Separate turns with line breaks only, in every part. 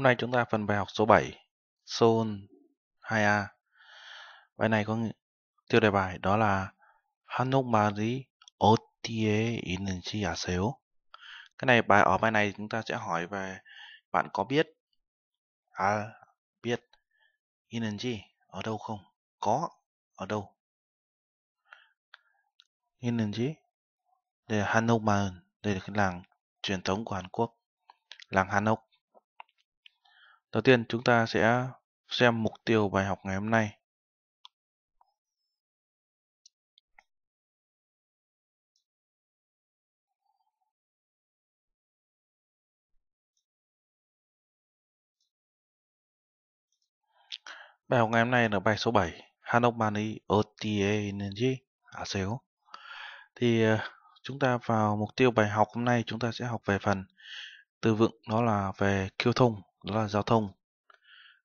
Hôm nay chúng ta phần bài học số 7 Son 2A Bài này có tiêu đề bài đó là 한옥말이 어디에 있는지 아세요? Cái này bài ở bài này chúng ta sẽ hỏi về bạn có biết à biết Energy ở đâu không? Có ở đâu? Energy đây là Hanok Maeun đây là cái làng truyền thống của Hàn Quốc làng Hanok Đầu tiên chúng ta sẽ xem mục tiêu bài học ngày hôm nay. Bài học ngày hôm nay là bài số 7 Hanokmani Mani OTA Energy à xéo thì ờ, chúng ta vào mục tiêu bài học hôm nay chúng ta sẽ học về phần từ vựng đó là về kêu thông đó là giao thông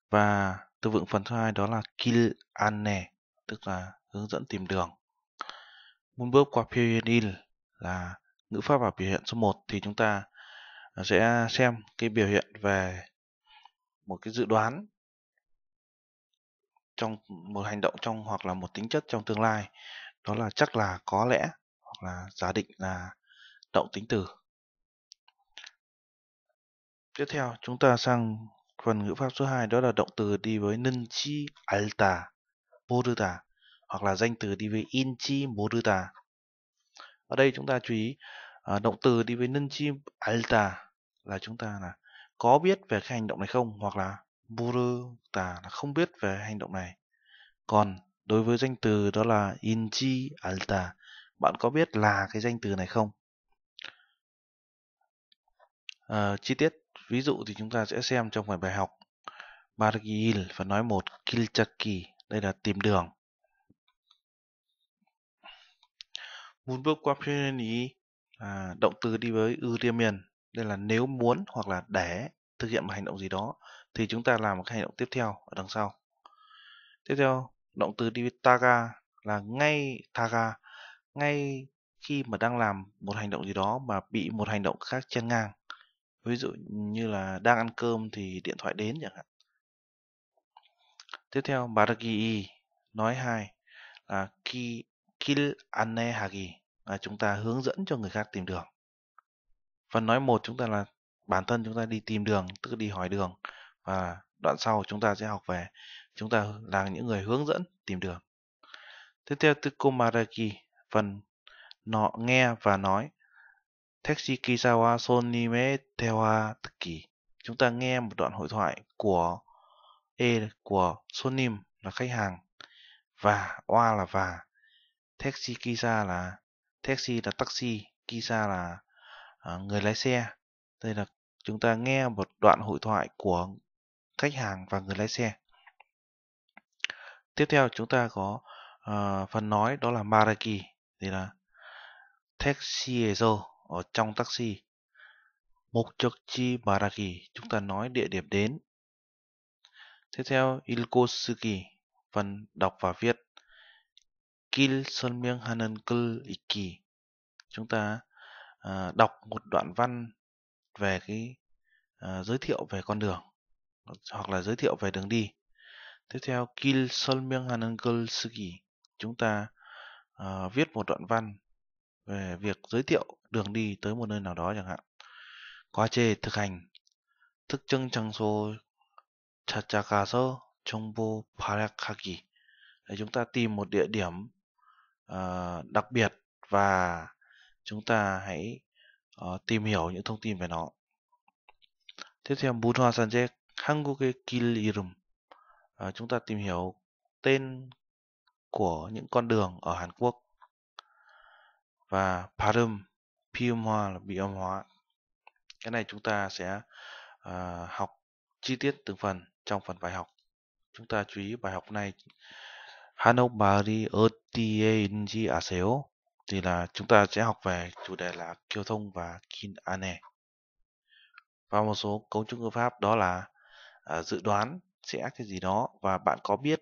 và từ vựng phần thứ hai đó là kilane tức là hướng dẫn tìm đường muốn bước qua periodil là ngữ pháp và biểu hiện số 1 thì chúng ta à, sẽ xem cái biểu hiện về một cái dự đoán trong một hành động trong hoặc là một tính chất trong tương lai đó là chắc là có lẽ hoặc là giả định là động tính từ Tiếp theo, chúng ta sang phần ngữ pháp số 2 đó là động từ đi với nâng chi alta, moruta hoặc là danh từ đi với inchi moruta. Ở đây chúng ta chú ý à, động từ đi với nâng chi alta là chúng ta là có biết về cái hành động này không hoặc là moruta là không biết về hành động này. Còn đối với danh từ đó là inchi alta, bạn có biết là cái danh từ này không? À, chi tiết Ví dụ thì chúng ta sẽ xem trong phần bài học Bargil và nói một Kilchaki, đây là tìm đường. Muốn bước qua ý à, động từ đi với uriamen, đây là nếu muốn hoặc là để thực hiện một hành động gì đó thì chúng ta làm một cái hành động tiếp theo ở đằng sau. Tiếp theo, động từ đi với taga là ngay taga, ngay khi mà đang làm một hành động gì đó mà bị một hành động khác chen ngang ví dụ như là đang ăn cơm thì điện thoại đến chẳng hạn tiếp theo baragi nói hai là ki kil ane hagi là chúng ta hướng dẫn cho người khác tìm đường phần nói một chúng ta là bản thân chúng ta đi tìm đường tức đi hỏi đường và đoạn sau chúng ta sẽ học về chúng ta là những người hướng dẫn tìm đường tiếp theo từ komaraki phần nọ nghe và nói Taxi Kisawa Sonime Tewa Taki. Chúng ta nghe một đoạn hội thoại của E của Sonim là khách hàng và Oa là và Taxi Kisa là taxi là taxi, Kisa là à, người lái xe. Đây là chúng ta nghe một đoạn hội thoại của khách hàng và người lái xe. Tiếp theo chúng ta có uh, phần nói đó là Maraki, thì là taxi ezo ở trong taxi. 목적지 말하기, chúng ta nói địa điểm đến. Tiếp theo, ilkosuki phần đọc và viết. 길 설명하는 글 읽기. Chúng ta à, đọc một đoạn văn về cái à, giới thiệu về con đường hoặc là giới thiệu về đường đi. Tiếp theo, 길 설명하는 글 쓰기. Chúng ta à, viết một đoạn văn về việc giới thiệu đường đi tới một nơi nào đó chẳng hạn. Quá trình thực hành thức chân 특정 장소 찾아가서 정보 để Chúng ta tìm một địa điểm uh, đặc biệt và chúng ta hãy uh, tìm hiểu những thông tin về nó. Tiếp theo 문화 산책 한국의 길 이름. chúng ta tìm hiểu tên của những con đường ở Hàn Quốc và parum, âm pi âm hóa là bị âm hóa cái này chúng ta sẽ à, học chi tiết từng phần trong phần bài học chúng ta chú ý bài học này Hanok Bari Otienji Aseo à thì là chúng ta sẽ học về chủ đề là kiêu thông và kin ane và một số cấu trúc ngữ pháp đó là à, dự đoán sẽ cái gì đó và bạn có biết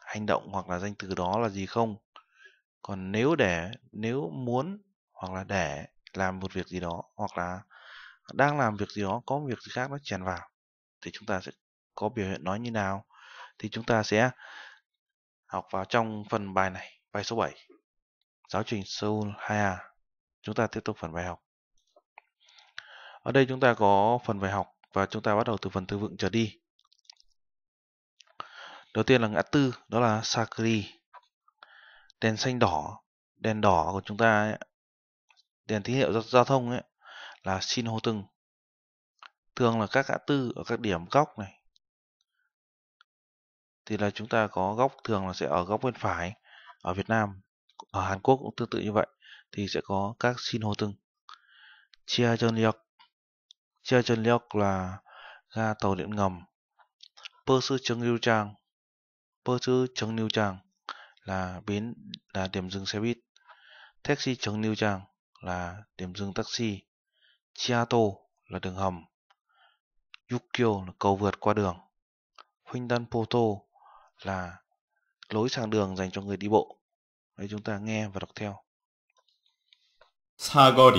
hành động hoặc là danh từ đó là gì không còn nếu để nếu muốn hoặc là để làm một việc gì đó hoặc là đang làm việc gì đó có việc gì khác nó chèn vào thì chúng ta sẽ có biểu hiện nói như nào thì chúng ta sẽ học vào trong phần bài này bài số 7 giáo trình Seoul 2A chúng ta tiếp tục phần bài học ở đây chúng ta có phần bài học và chúng ta bắt đầu từ phần từ vựng trở đi đầu tiên là ngã tư đó là sakri đèn xanh đỏ đèn đỏ của chúng ta ấy, đèn tín hiệu giao thông ấy là xin hô từng thường là các ngã tư ở các điểm góc này thì là chúng ta có góc thường là sẽ ở góc bên phải ở Việt Nam ở Hàn Quốc cũng tương tự như vậy thì sẽ có các xin hô từng chia chân liệt chia chân liệt là ga tàu điện ngầm Pơ sư Trần Lưu Trang Pơ sư Trần Lưu Trang là bến là điểm dừng xe buýt. Taxi chống New Trang là điểm dừng taxi. Chiato là đường hầm. Yukio là cầu vượt qua đường. Huindan Poto là lối sang đường dành cho người đi bộ. Đây chúng ta nghe và đọc theo. 사거리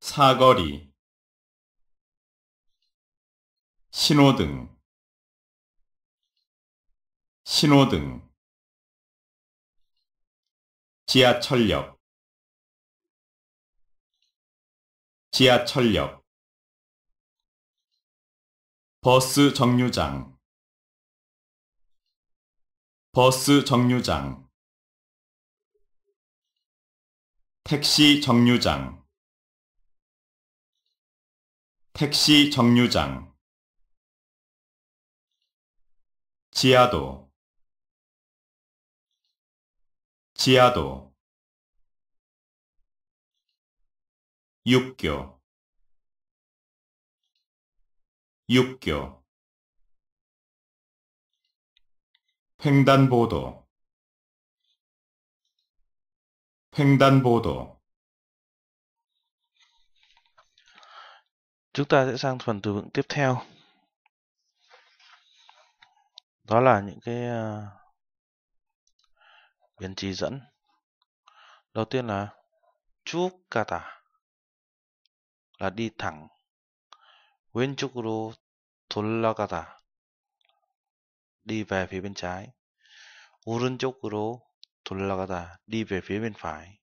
사거리
신호등 신호등 지하철역 지하철역 버스 정류장 버스 정류장 택시 정류장 택시 정류장 지하도 지하도 육교 육교 횡단보도
횡단보도 Chúng ta sẽ sang phần từ vựng tiếp theo. Đó là những cái uh biên chỉ dẫn đầu tiên là Chukata là đi thẳng 왼쪽으로 돌아가다 đi về phía bên trái 오른쪽으로 돌아가다 đi về phía bên phải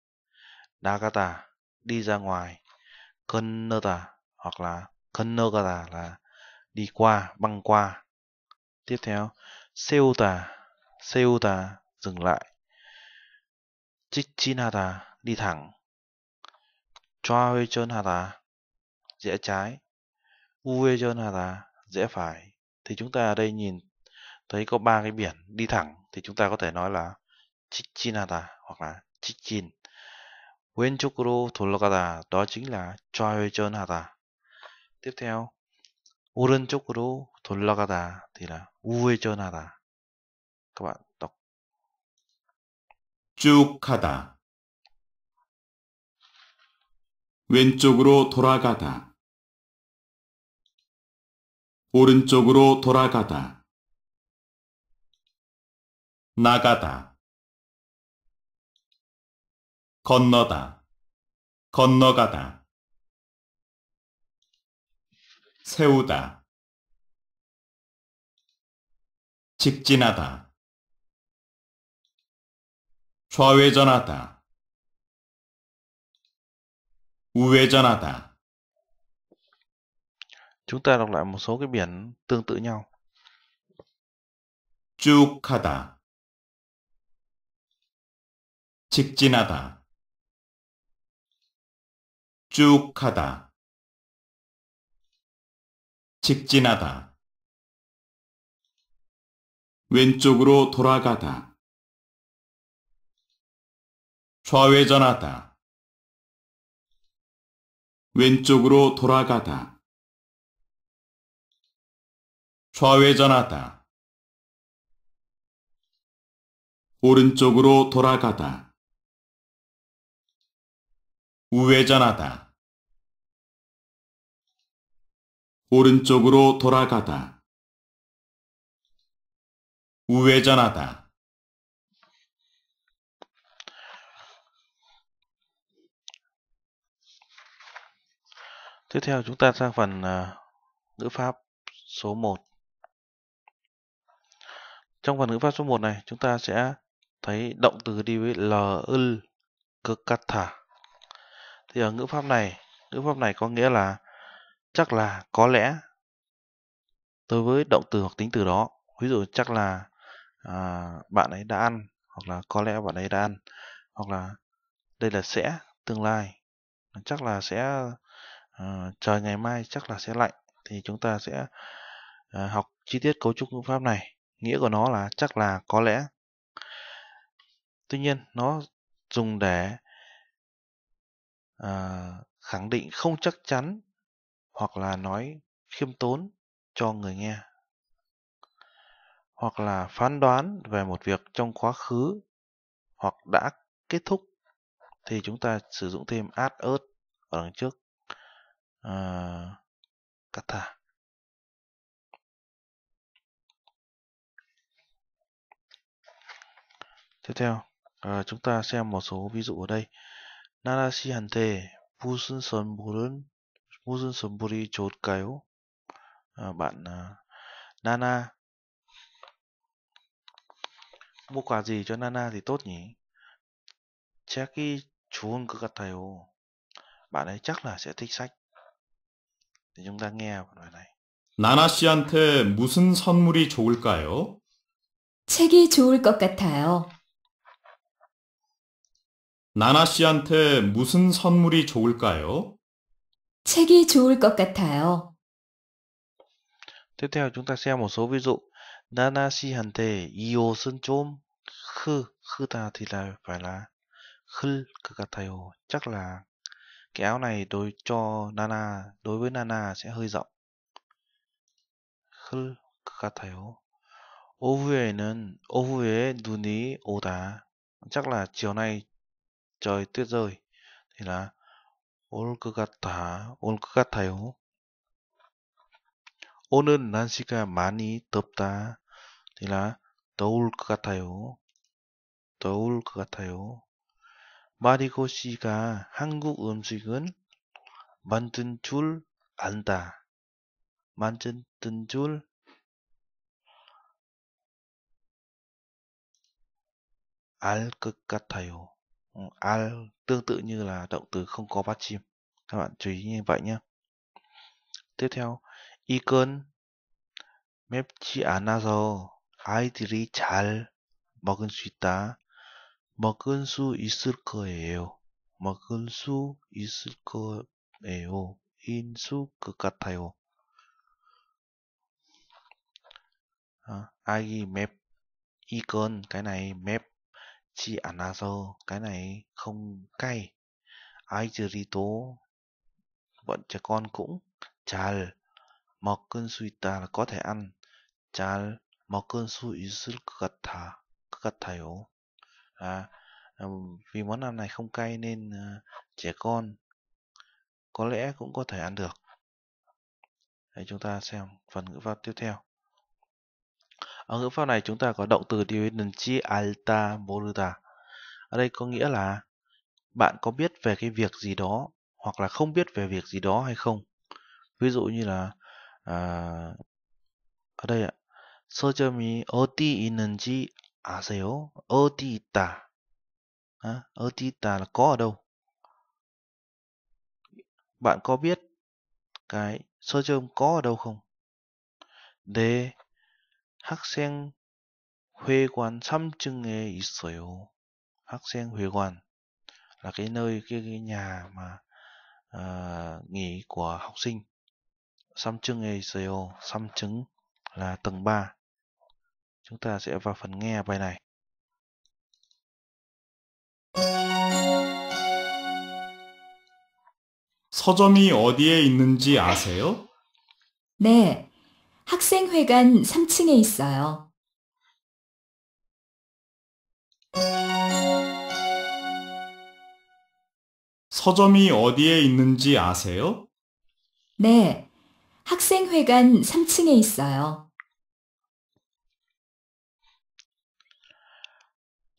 나가다 đi ra ngoài ta hoặc là 건너가다 là đi qua băng qua tiếp theo 세우다 세우다 dừng lại 직진하다, 니 당. ta rẽ trái. ta rẽ phải. Thì chúng ta ở đây nhìn thấy có ba cái biển đi thẳng thì chúng ta có thể nói là 직진하다 hoặc là 직진. 왼쪽으로 돌아가다 đó chính là ta. Tiếp theo 오른쪽으로 돌아가다 thì là ta. Các bạn 쭉 가다.
왼쪽으로 돌아가다. 오른쪽으로 돌아가다. 나가다. 건너다. 건너가다. 세우다. 직진하다. 좌회전하다
우회전하다 Chúng ta đọc lại một số cái biển tương tự nhau.
쭉 하다 직진하다 쭉 하다 직진하다 왼쪽으로 돌아가다 좌회전하다 왼쪽으로 돌아가다 좌회전하다 오른쪽으로 돌아가다 우회전하다 오른쪽으로 돌아가다 우회전하다
Tiếp theo chúng ta sang phần à, ngữ pháp số 1. Trong phần ngữ pháp số 1 này, chúng ta sẽ thấy động từ đi với l l kakatha. Thì ở ngữ pháp này, ngữ pháp này có nghĩa là chắc là, có lẽ đối với động từ hoặc tính từ đó. Ví dụ chắc là à, bạn ấy đã ăn hoặc là có lẽ bạn ấy đã ăn hoặc là đây là sẽ tương lai chắc là sẽ Ờ, trời ngày mai chắc là sẽ lạnh thì chúng ta sẽ ờ, học chi tiết cấu trúc ngữ pháp này nghĩa của nó là chắc là có lẽ tuy nhiên nó dùng để ờ, khẳng định không chắc chắn hoặc là nói khiêm tốn cho người nghe hoặc là phán đoán về một việc trong quá khứ hoặc đã kết thúc thì chúng ta sử dụng thêm at ớt ở đằng trước
uh, ờ, Katha. À?
Tiếp theo, uh, chúng ta xem một số ví dụ ở đây. Narasi hante 무슨 선물은 무슨 선물이 좋을까요? À, bạn uh, Nana mua quà gì cho Nana thì tốt nhỉ? chắc khi 좋은 것 같아요. Bạn ấy chắc là sẽ thích sách. thì chúng ta nghe câu nói này.
나나 씨한테 무슨 선물이 좋을까요?
책이 좋을 것 같아요.
나나 씨한테 무슨 선물이 좋을까요?
책이 좋을 것 같아요.
Tiếp theo chúng ta xem một số ví dụ. Nana 씨한테 이 옷은 좀 khư, khư ta thì là phải là khư, 그 같아요. Chắc là Cái áo này tôi cho Nana, đối với Nana sẽ hơi rộng. khư ô ô vui nên ô vui 오후에는 오후에 ô 오다. chắc là chiều nay trời tuyết rơi thì là ô ô nên 올것 ca 오늘 날씨가 tập ta thì là tôi ô tôi 같아요 더울 것 ô 마리고 씨가 한국 음식은 만든 줄 안다. 만든 줄 알 것 같아요. Al tương tự như là động từ không có bắt chim. Các bạn chú ý như vậy nhé. Tiếp theo, 이건 맵지 않아서 아이들이 잘 먹을 수 있다. 막을 수 있을 거예요. 막을 수 있을 거예요. 인수 것 같아요. 아, 어, 아기맵 이건 cái 맵지 않아서 cái n không c a 아이들이도 b ọ 건 t 잘 먹을 수 있다 là có 잘 먹을 수 있을 것 같아 것 같아요. À, à, vì món ăn này không cay nên uh, trẻ con có lẽ cũng có thể ăn được Đấy, chúng ta xem phần ngữ pháp tiếp theo ở ngữ pháp này chúng ta có động từ divinity alta moruta ở đây có nghĩa là bạn có biết về cái việc gì đó hoặc là không biết về việc gì đó hay không ví dụ như là à, ở đây ạ sochami oti inenji 아세요? 어디 있다. À, 어디 있다 là có ở đâu. Bạn có biết cái sơ chơm có ở đâu không? 네, 학생 회관 3층에 있어요. 학생 회관 là cái nơi cái, cái nhà mà uh, nghỉ của học sinh. 3층에 있어요. 3층 là tầng 3. Chúng ta sẽ vào phần nghe bài này. 서점이 어디에
있는지 아세요?
네. 학생회관 3층에 있어요.
서점이 어디에 있는지 아세요?
네. 학생회관 3층에 있어요.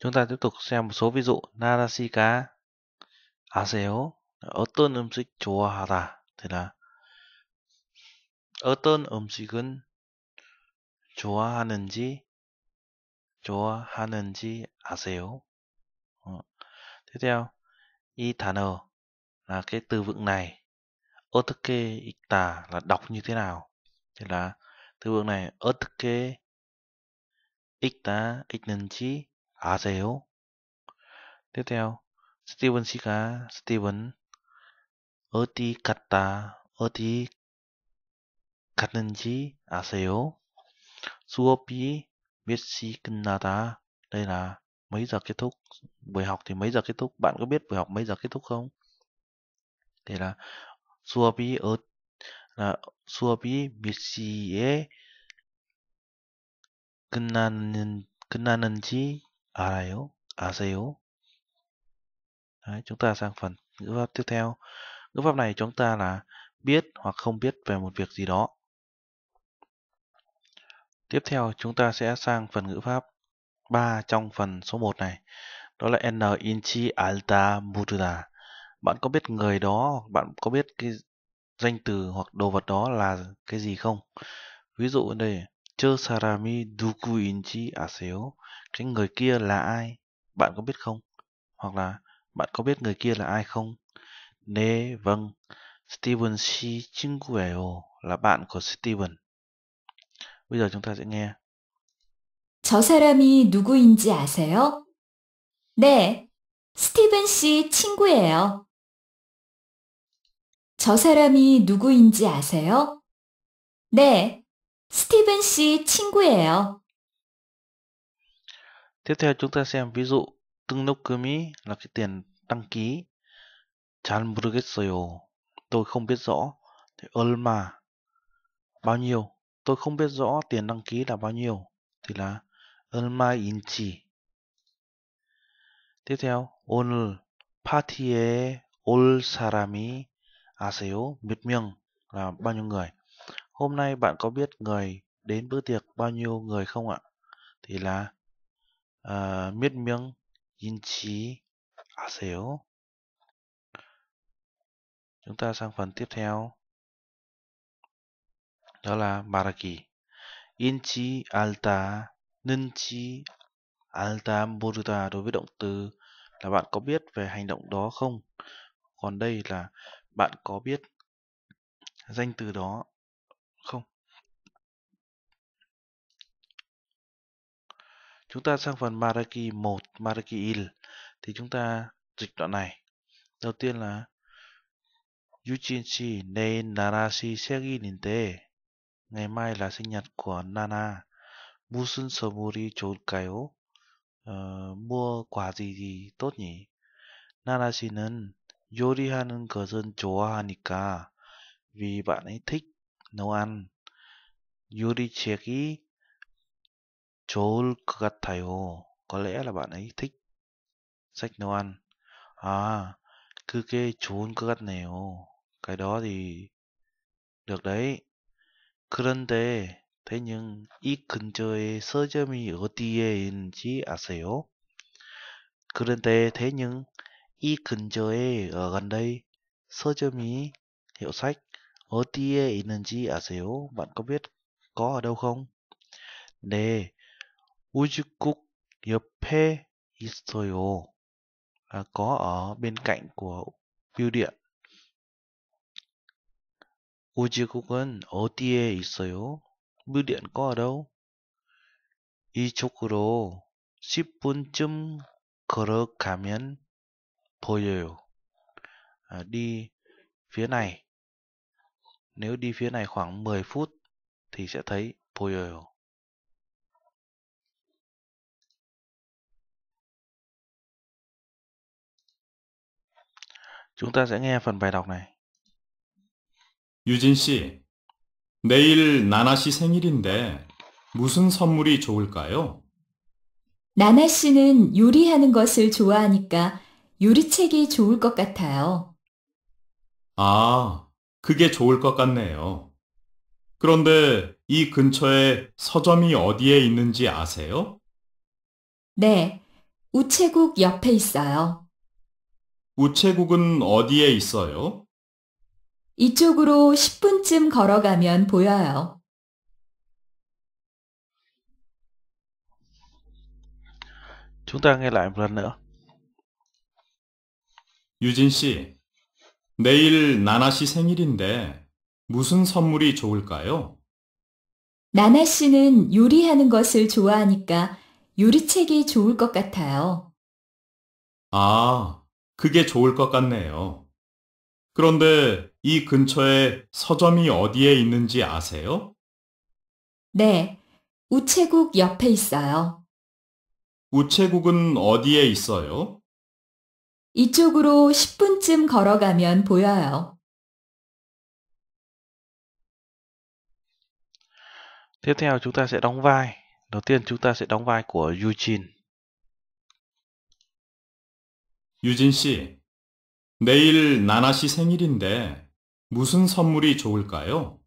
Chúng ta tiếp tục xem một số ví dụ. Narashika 아세요? 어떤 음식 좋아하다? thì là 어떤 음식은 좋아하는지 좋아하는지 아세요? 어. Tiếp theo, 이 단어 là cái từ vựng này. 어떻게 읽다 là đọc như thế nào. Thế là từ vựng này 어떻게 읽다 읽는지 아세요? Tiếp theo, Steven 씨가 Steven 어디 갔다 어디 갔는지 아세요? 수업이 몇시 끝나다? Đây là mấy giờ kết thúc? Buổi học thì mấy giờ kết thúc? Bạn có biết buổi học mấy giờ kết thúc không? Thì là 수업이 ở, là 수업이 몇 시에 끝나는 끝나는지 알아요, 아세요. À, Đấy, chúng ta sang phần ngữ pháp tiếp theo. Ngữ pháp này chúng ta là biết hoặc không biết về một việc gì đó. Tiếp theo chúng ta sẽ sang phần ngữ pháp 3 trong phần số 1 này. Đó là N inchi alta mutuda. Bạn có biết người đó, hoặc bạn có biết cái danh từ hoặc đồ vật đó là cái gì không? Ví dụ đây Chơ Sarami Dukuinchi Aseo à Cái người kia là ai? Bạn có biết không? Hoặc là bạn có biết người kia là ai không? Nê, vâng. Steven C. Chingueo là bạn của Steven. Bây giờ chúng ta sẽ nghe.
저 사람이 누구인지 아세요? 네,
스티븐 씨
친구예요. 저 사람이 누구인지 아세요? 네, 스티븐 씨의 친구예요.
Tiếp theo chúng ta xem ví dụ 등록금이 là cái tiền đăng ký. 잘 모르겠어요. Tôi không biết rõ. Thì 얼마 bao nhiêu? Tôi không biết rõ tiền đăng ký là bao nhiêu. Thì là 얼마인지. Tiếp theo 오늘 파티에 올 사람이 아세요? 몇 명? là bao nhiêu người? Hôm nay bạn có biết người đến bữa tiệc bao nhiêu người không ạ? Thì là ờ, miết miếng, biết miếng 인치 아세요? Chúng ta sang phần tiếp theo. Đó là 말하기. 인치 알다, 는지 알다 모르다 đối với động từ là bạn có biết về hành động đó không? Còn đây là bạn có biết danh từ đó không chúng ta sang phần Maraki 1 Maraki il thì chúng ta dịch đoạn này đầu tiên là Yuchinchi nei narashi segi ninte ngày mai là sinh nhật của Nana musun somuri 좋을까요 ờ, mua quả gì gì tốt nhỉ Nana 씨는 요리하는 것은 좋아하니까 vì bạn ấy thích nấu ăn 요리책이 좋을 것 같아요. Có lẽ là bạn ấy thích sách nấu ăn. À, 그게 좋은 것 같네요. Cái đó thì được đấy. 그런데 thế nhưng 이 근처에 서점이 어디에 있는지 아세요? 그런데 thế nhưng 이 근처에 ở gần đây 서점이 hiệu sách OTA Energy ở bạn có biết có ở đâu không? 네, 우주국 옆에 있어요. À, có ở bên cạnh của bưu điện. 우주국은 어디에 있어요? Bưu điện có ở đâu? 이쪽으로 10분쯤 걸어가면 보여요. À, đi phía này Nếu đi phía này khoảng 10 phút thì sẽ thấy Poyoyo. Chúng ta sẽ nghe phần bài đọc này. 유진 씨, 내일 나나 씨 생일인데 무슨 선물이
좋을까요?
나나 씨는 요리하는 것을 좋아하니까 요리책이 좋을 것 같아요.
아, 그게 좋을 것 같네요. 그런데 이 근처에 서점이 어디에 있는지 아세요?
네, 우체국 옆에 있어요.
우체국은 어디에 있어요?
이쪽으로 10분쯤 걸어가면 보여요.
Chúng ta n g
유진 씨, 내일 나나 씨 생일인데 무슨 선물이 좋을까요?
나나 씨는 요리하는 것을 좋아하니까 요리책이 좋을 것 같아요.
아, 그게 좋을 것 같네요. 그런데 이 근처에 서점이 어디에 있는지 아세요?
네, 우체국 옆에 있어요.
우체국은 어디에 있어요?
이쪽으로 10분쯤 걸어가면 보여요.
Tiếp theo chúng ta sẽ đóng vai. Đầu tiên chúng ta sẽ đóng vai của Eugene. 유진 씨, 내일 나나 씨 생일인데 무슨 선물이
좋을까요?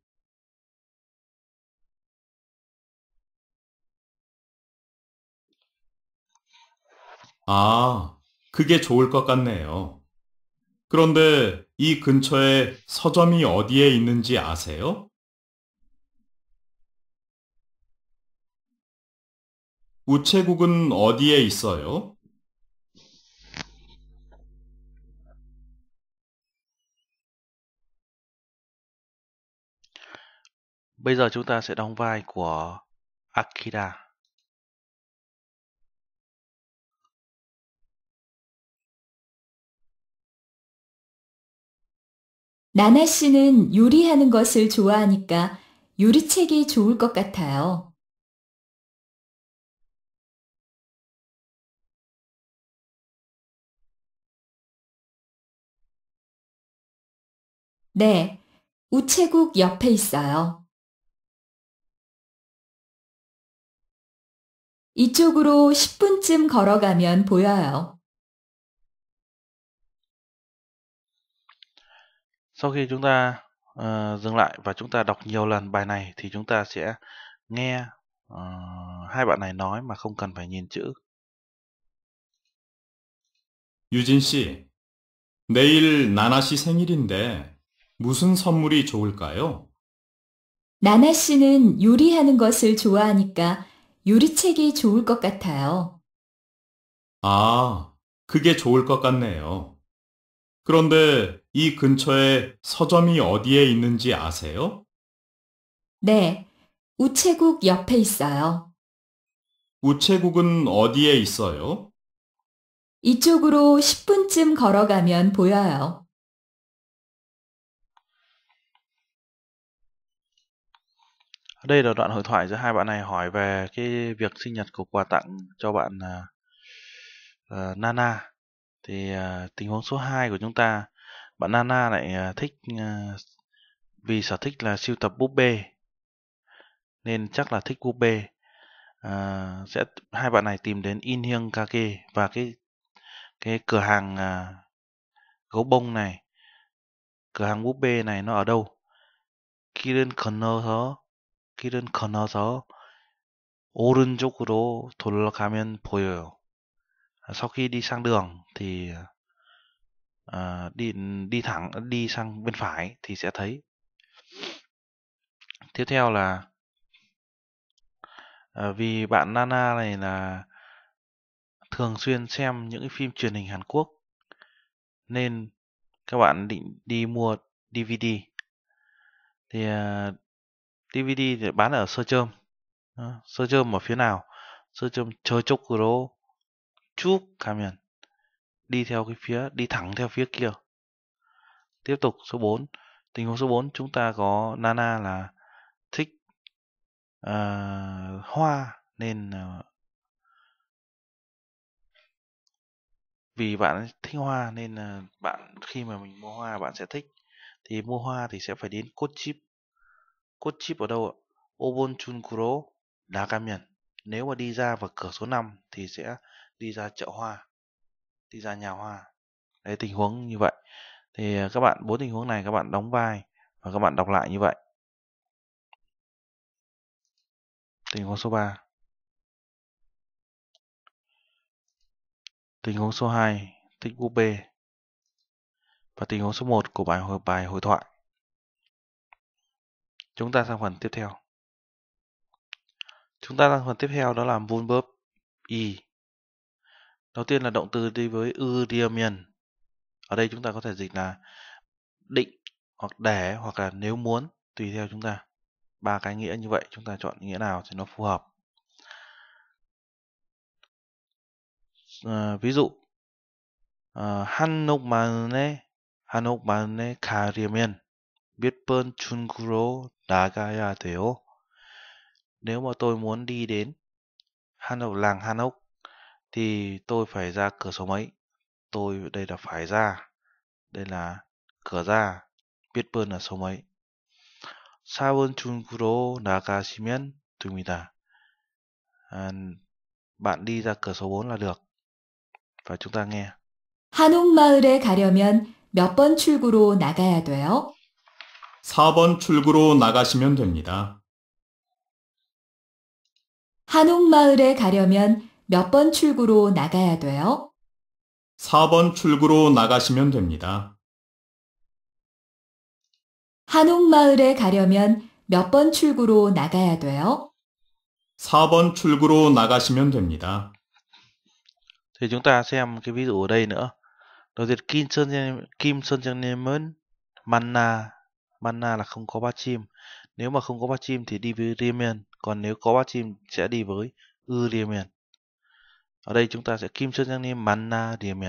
아, 그게 좋을 것
같네요. 그런데 이 근처에 서점이 어디에 있는지
아세요? 우체국은 어디에 있어요?
b â chúng ta sẽ đóng vai của Akira.
나나 씨는 요리하는 것을 좋아하니까 요리책이 좋을 것 같아요. 네, 우체국 옆에 있어요. 이쪽으로 10분쯤 걸어가면 보여요.
sau khi chúng ta uh, dừng lại và chúng ta đọc nhiều lần bài này thì chúng ta sẽ nghe uh, hai bạn này nói mà không cần phải nhìn chữ 유진 씨, 내일 나나 씨 생일인데 무슨 선물이
좋을까요?
나나 씨는 요리하는 것을 좋아하니까 요리책이 좋을 것 같아요.
아, 그게 좋을 것 같네요. 그런데 이 근처에 서점이 어디에 있는지 아세요?
네, 우체국 옆에 있어요.
우체국은 어디에 있어요?
이쪽으로 10분쯤
걸어가면 보여요.
Ở đây là đoạn hội thoại giữa hai bạn này hỏi về cái việc sinh nhật của quà tặng cho bạn uh, Nana thì uh, tình huống số 2 của chúng ta bạn Nana lại uh, thích uh, vì sở thích là siêu tập búp bê nên chắc là thích búp bê à, sẽ hai bạn này tìm đến In Hyung Kake và cái cái cửa hàng à, gấu bông này cửa hàng búp bê này nó ở đâu Kirin Kirin 길은 건너서 오른쪽으로 돌아가면 보여요. Ờ, sau khi đi sang đường thì à, đi đi thẳng đi sang bên phải thì sẽ thấy tiếp theo là à, vì bạn Nana này là thường xuyên xem những phim truyền hình Hàn Quốc nên các bạn định đi mua DVD thì à, DVD thì bán ở sơ chơm à, sơ chơm ở phía nào sơ chơm chơi chúc rồi 쭉 가면 đi theo cái phía đi thẳng theo phía kia. Tiếp tục số 4, tình huống số 4 chúng ta có Nana là thích uh, hoa nên uh, vì bạn thích hoa nên uh, bạn khi mà mình mua hoa bạn sẽ thích thì mua hoa thì sẽ phải đến cốt chip cốt chip ở đâu ạ? Obon Chunkuro Đá Cam nếu mà đi ra vào cửa số 5 thì sẽ đi ra chợ hoa đi ra nhà hoa đấy tình huống như vậy thì à, các bạn bốn tình huống này các bạn đóng vai và các bạn đọc lại như vậy tình huống số 3
tình huống số 2 thích búp
bê và tình huống số 1 của bài hội bài hội thoại chúng ta sang phần tiếp theo chúng ta sang phần tiếp theo đó là vun vulnerb e Đầu tiên là động từ đi với udimian. Ở đây chúng ta có thể dịch là định hoặc để hoặc là nếu muốn tùy theo chúng ta. Ba cái nghĩa như vậy chúng ta chọn nghĩa nào thì nó phù hợp. À, ví dụ mà mà 한옥만의 한옥만에 가려면 몇번 중구로 나가야 돼요. Nếu mà tôi muốn đi đến Hanok làng Hanok thì tôi phải ra cửa số mấy tôi đây là phải ra đây là cửa ra biết bơn là số mấy 4번 출구로 나가시면 됩니다 à, bạn đi ra cửa số 4 là được và chúng ta nghe
한옥마을에 가려면 몇 번 출구로 나가야 돼요?
4번
출구로 나가시면 됩니다.
한옥마을에 가려면 몇번 출구로 나가야 돼요?
4번 출구로 나가시면 됩니다.
한옥마을에 가려면 몇 번 출구로 나가야 돼요?
4번 출구로 나가시면 됩니다. Thì chúng ta xem cái ví dụ ở đây nữa. Đầu tiên Kim Sơn Kim Sơn Trang Nemen Manna Manna là không có ba chim. Nếu mà không có ba chim thì đi với Riemen, còn nếu có ba chim sẽ đi với Uriemen. Ở đây chúng ta sẽ kim ni mana manna điền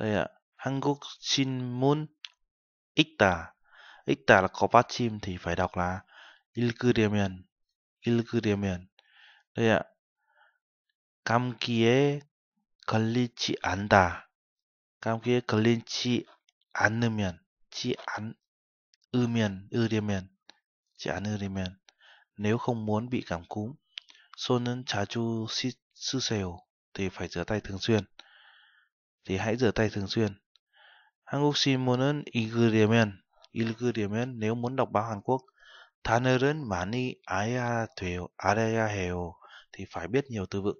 Đây ạ, Hanguk Shinmun Ikta. Ikta là có phát chim thì phải đọc là Ilku điền Ilku điền Đây ạ. 감기에 걸리지 않다. 감기에 걸리지 않으면 지 않으면 으려면 지 않으려면 nếu không muốn bị cảm cúm 손은 자주 씻, 쓰세요. thì phải rửa tay thường xuyên. thì hãy rửa tay thường xuyên. 한국 신문은 읽으려면 읽으려면 nếu muốn đọc báo Hàn Quốc 단어는 많이 알아야 돼요. 알아야 해요. thì phải biết nhiều từ vựng.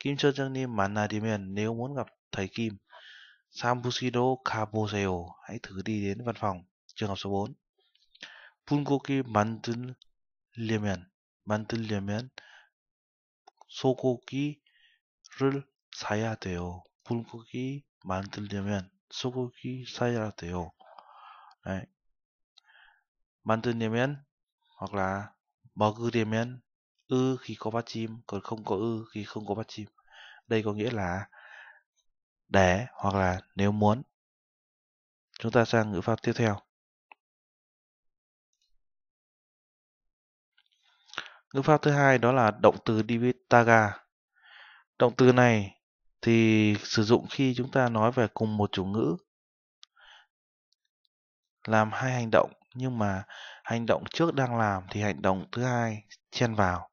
Kim Cho Jung-nim 만나려면 nếu muốn gặp thầy Kim Sambusido 가보세요. Hãy thử đi đến văn phòng. Trường học số 4. 분고기 만들려면 만들려면 소고기를 사야 돼요. 불고기 만들려면 소고기 사야 돼요. Đấy. 만들려면 hoặc là 먹으려면 ư khi có 받침 còn không có ư khi không có 받침. Đây có nghĩa là để hoặc là nếu muốn. Chúng ta sang ngữ pháp tiếp theo. Ngữ pháp thứ hai đó là động từ dibitaga. Động từ này thì sử dụng khi chúng ta nói về cùng một chủ ngữ làm hai hành động nhưng mà hành động trước đang làm thì hành động thứ hai chen vào.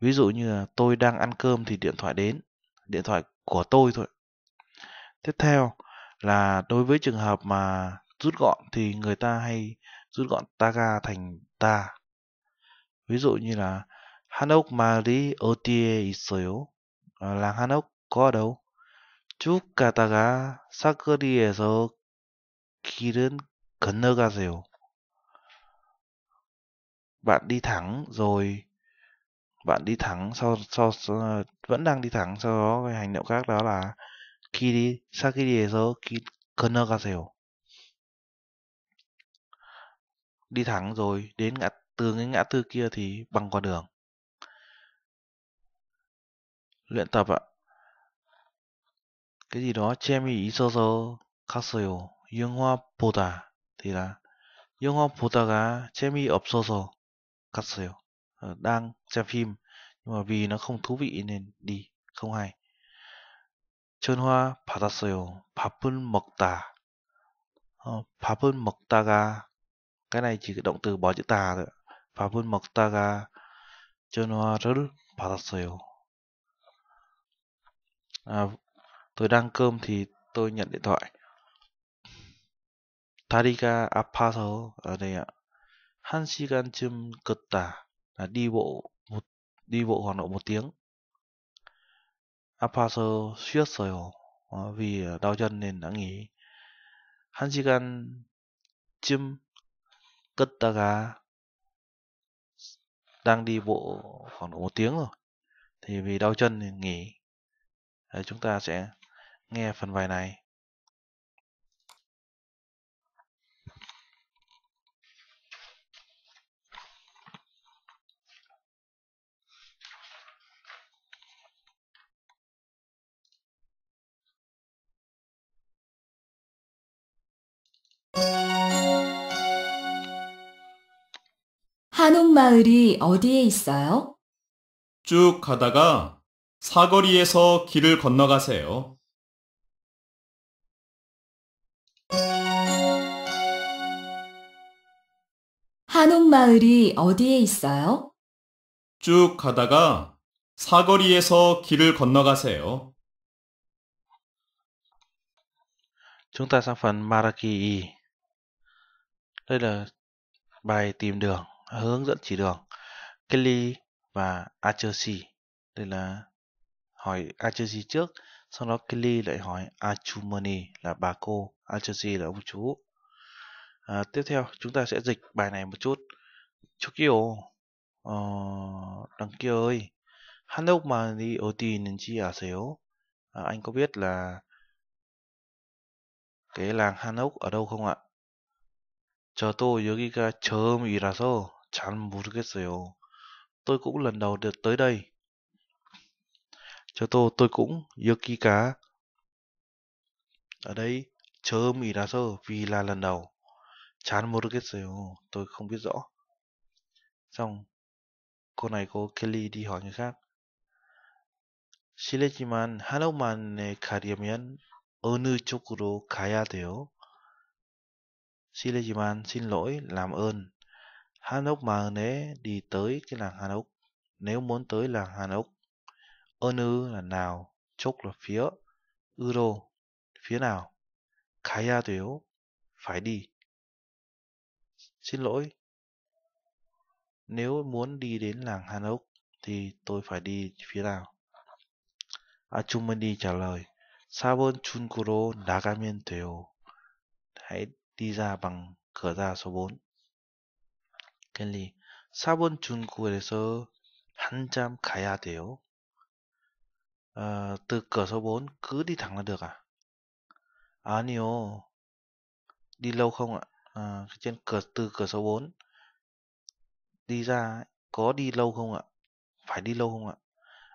Ví dụ như là tôi đang ăn cơm thì điện thoại đến, điện thoại của tôi thôi. Tiếp theo là đối với trường hợp mà rút gọn thì người ta hay rút gọn taga thành ta ví dụ như là 한옥 마을이 어디에 있어요? 아, 랑 한옥 걸어 쭉 가다가 사거리에서 길은 건너가세요. Bạn đi thẳng rồi bạn đi thẳng sau sau, sau vẫn đang đi thẳng sau đó cái hành động khác đó là khi đi sau khi đi sau khi 건너가세요. Đi thẳng rồi đến ngã từ cái ngã tư kia thì bằng qua đường luyện tập ạ cái gì đó chemi isozo kasoyo yunghwa boda thì là yunghwa boda ga chemi 없어서 kasoyo ờ, đang xem phim nhưng mà vì nó không thú vị nên đi không hay 전화 받았어요 바쁜 먹다 어, 밥은 먹다가 cái này chỉ động từ bỏ chữ tà thôi 밥은 먹다가 전화를 받았어요. À, tôi đang cơm thì tôi nhận điện thoại. 다리가 아파서 ở đây ạ. 한 시간쯤 걷다 là đi bộ một đi bộ khoảng độ một tiếng. 아파서 쉬었어요. À, vì đau chân nên đã nghỉ. 한 시간쯤 걷다가 đang đi bộ khoảng độ một tiếng rồi thì vì đau chân thì nghỉ Đấy, chúng ta sẽ nghe phần bài này
한옥마을이 어디에 있어요? 쭉 가다가 사거리에서 길을 건너가세요. 한옥마을이 어디에 있어요? 쭉
가다가 사거리에서 길을 건너가세요. 정 h 상판 g ta sang p h Đây là bài tìm đường. hướng dẫn chỉ đường Kelly và Archie đây là hỏi Archie trước sau đó Kelly lại hỏi Achumani là bà cô Archie là ông chú à, tiếp theo chúng ta sẽ dịch bài này một chút Chukio ờ, đằng kia ơi mà đi 한국말이 어디 있는지 아세요? À, anh có biết là cái làng Hanok ở đâu không ạ? ga 여기가 처음이라서 잘 모르겠어요. Tôi cũng lần đầu được tới đây. 저도 tôi cũng 여기 cả. Ở đây 처음이라서 vì là lần đầu. 잘 모르겠어요. Tôi không biết rõ. Xong, cô này cô Kelly đi hỏi người khác. 실례지만 한옥만에 가려면 어느 쪽으로 가야 돼요? 실례지만 xin lỗi, làm ơn. Hàn Hanok mà né đi tới cái làng Hàn Hanok. Nếu muốn tới làng Hàn Hanok, Onu là nào, chốc là phía, Uro, phía nào. Khai Kaya tuyếu, phải đi. Xin lỗi. Nếu muốn đi đến làng Hàn Hanok thì tôi phải đi phía nào? đi trả lời, Sabon Chunkuro Nagamen Teo. Hãy đi ra bằng cửa ra số 4. 켈리 4번 중국에서 한참 가야 돼요. 어, 뜨거서 본 그리 당하더라. 아니요. Đi lâu không ạ? À, trên cửa từ cửa số 4 đi ra có đi lâu không ạ? Phải đi lâu không ạ?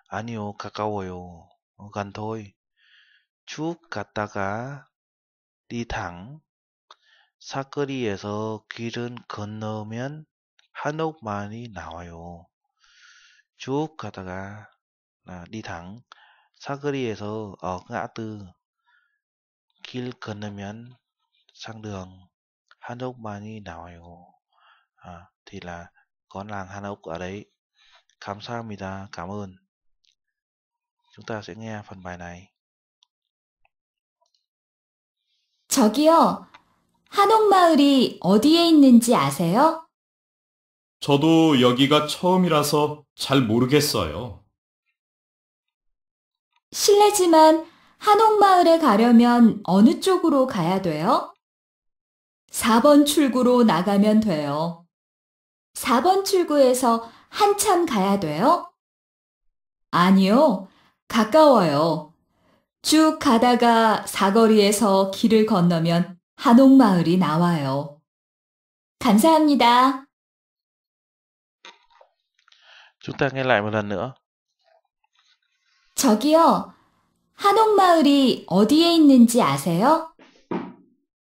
아니요, 가까워요. 어, gần thôi. 쭉 갔다가 đi thẳng 사거리에서 길은 건너면 한옥만이 나와요. 쭉 가다가 아, 리당 사거리에서 ở ngã tư 길 건너면 sang 한옥만이 나와요. À, thì là có làng Hanok ở đấy. 감사합니다. Cảm ơn. Chúng ta sẽ nghe phần bài này.
저기요. 한옥마을이 어디에 있는지 아세요?
저도 여기가 처음이라서 잘 모르겠어요.
실례지만 한옥마을에 가려면 어느 쪽으로 가야 돼요? 4번 출구로 나가면 돼요. 4번 출구에서 한참 가야 돼요? 아니요, 가까워요. 쭉 가다가 사거리에서 길을 건너면 한옥마을이 나와요. 감사합니다.
Chúng ta nghe lại một lần nữa.
저기요. 한옥마을이 어디에 있는지 아세요?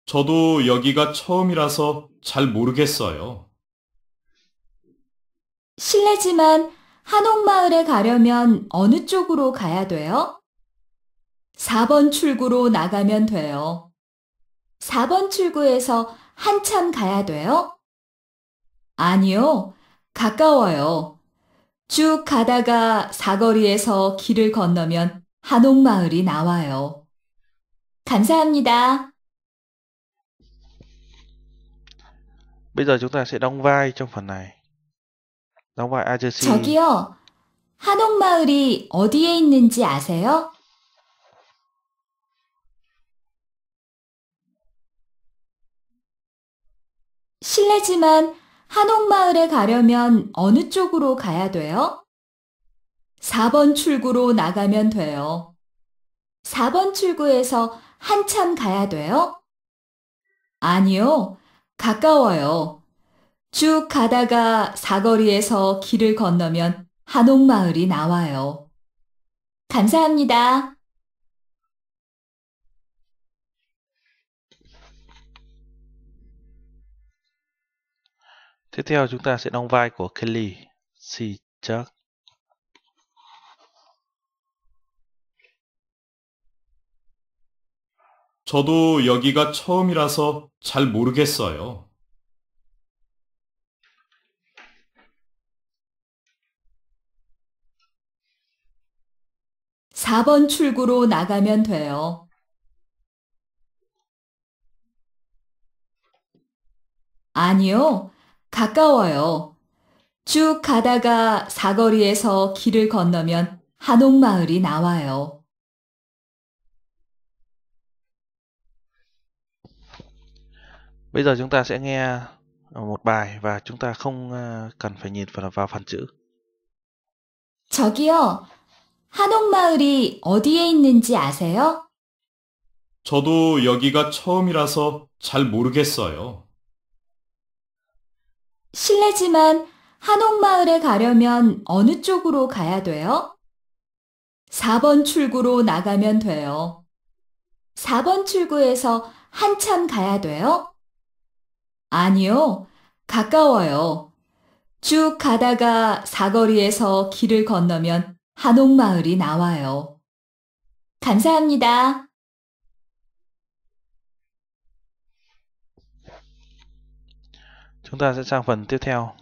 저도 여기가 처음이라서 잘 모르겠어요.
실례지만 한옥마을에 가려면 어느 쪽으로 가야 돼요? 4번 출구로 나가면 돼요. 4번 출구에서 한참 가야 돼요? 아니요, 가까워요. 쭉 가다가 사거리에서 길을 건너면 한옥마을이 나와요. 감사합니다.
Bây giờ chúng ta sẽ đóng vai trong phần này. Đóng vai a j e r s
저기요. 한옥마을이 어디에 있는지 아세요? 실례지만 한옥마을에 가려면 어느 쪽으로 가야 돼요? 4번 출구로 나가면 돼요. 4번 출구에서 한참 가야 돼요? 아니요. 가까워요. 쭉 가다가 사거리에서 길을 건너면 한옥마을이 나와요. 감사합니다.
Tiếp theo chúng ta sẽ đóng vai của Kelly Sijak.
저도 여기가 처음이라서 잘 모르겠어요.
(4번) 출구로 나가면 돼요.
아니요. 가까워요. 쭉 가다가 사거리에서 길을 건너면 한옥마을이 나와요.
Bây giờ chúng ta sẽ nghe một bài và chúng ta không cần phải nhìn vào, vào phần chữ.
저기요. 한옥마을이 어디에 있는지 아세요?
저도 여기가 처음이라서 잘 모르겠어요.
실례지만 한옥마을에 가려면 어느 쪽으로 가야 돼요? 4번 출구로 나가면 돼요. 4번 출구에서 한참 가야 돼요? 아니요. 가까워요. 쭉 가다가 사거리에서 길을 건너면 한옥마을이 나와요. 감사합니다.
Chúng ta sẽ sang phần tiếp theo,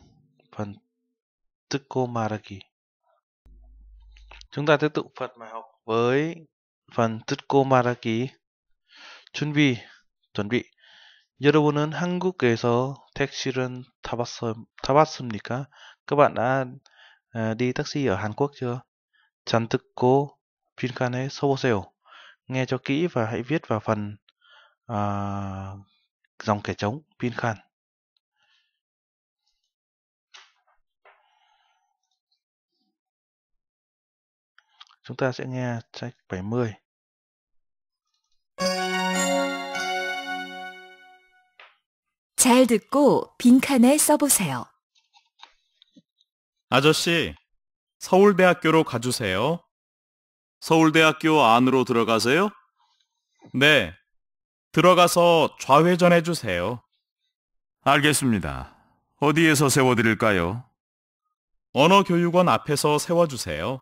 phần Tsukomaraki. Chúng ta tiếp tục phần bài học với phần Tsukomaraki. 준비, chuẩn bị. 여러분은 한국에서 택시를 타봤습니까? Các bạn đã à, đi taxi ở Hàn Quốc chưa? 잘 듣고 빈칸에 써보세요. Nghe cho kỹ và hãy viết vào phần uh, dòng kẻ trống Khan Chúng ta sẽ nghe track 70.
잘 듣고
빈칸에 써보세요.
아저씨, 서울대학교로 가주세요. 서울대학교 안으로 들어가세요? 네. 들어가서 좌회전해 주세요. 알겠습니다. 어디에서 세워드릴까요? 언어교육원 앞에서
세워주세요.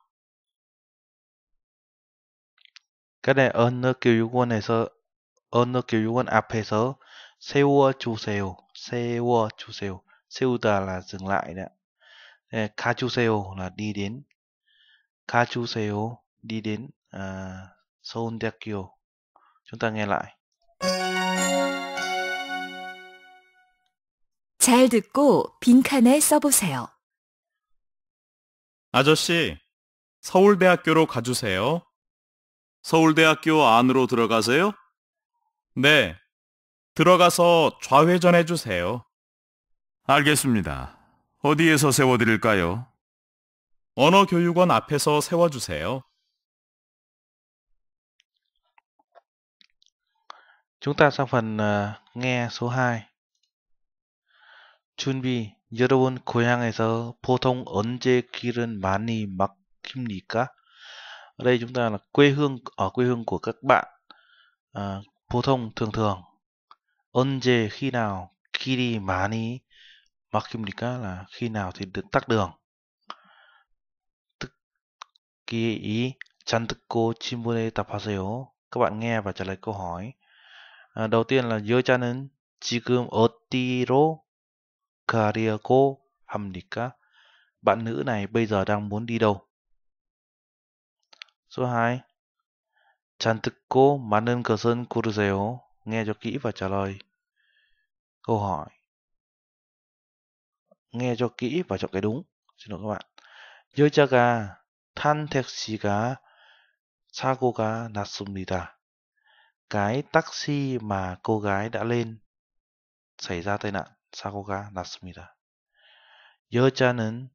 그래 어느 교육원에서 어느 교육원 앞에서 세워 주세요. 세워 주세요. 세우다 là 예, d ừ n 네, 가주세요 là đ 가주세요 đi đ 서울대학교. Chúng
잘 듣고 빈칸에 써보세요.
아저씨, 서울대학교로 가주세요. 서울대학교 안으로 들어가세요? 네. 들어가서 좌회전해 주세요. 알겠습니다. 어디에서 세워드릴까요?
언어교육원 앞에서 세워주세요. c h ú n nghe số 2. 준비, 여러분 고향에서 보통 언제 길은 많이 막힙니까? ở đây chúng ta là quê hương ở quê hương của các bạn à, phổ thông thường thường 언제 khi nào 길이 많이 막힙니까 là khi nào thì được tắt đường 듣기 ý 잔 듣고 질문에 답하세요 các bạn nghe và trả lời câu hỏi à, đầu tiên là 여자는 지금 어디로 가려고 합니까 bạn nữ này bây giờ đang muốn đi đâu Số 2. 잔 듣고 많은 것은 고르세요. Nghe cho kỹ và trả lời. Câu hỏi. Nghe cho kỹ và chọn cái đúng. Xin lỗi các bạn. 여자가 탄택시가 사고가 났습니다. Cái taxi mà cô gái đã lên xảy ra tai nạn. 사고가 났습니다. 여자는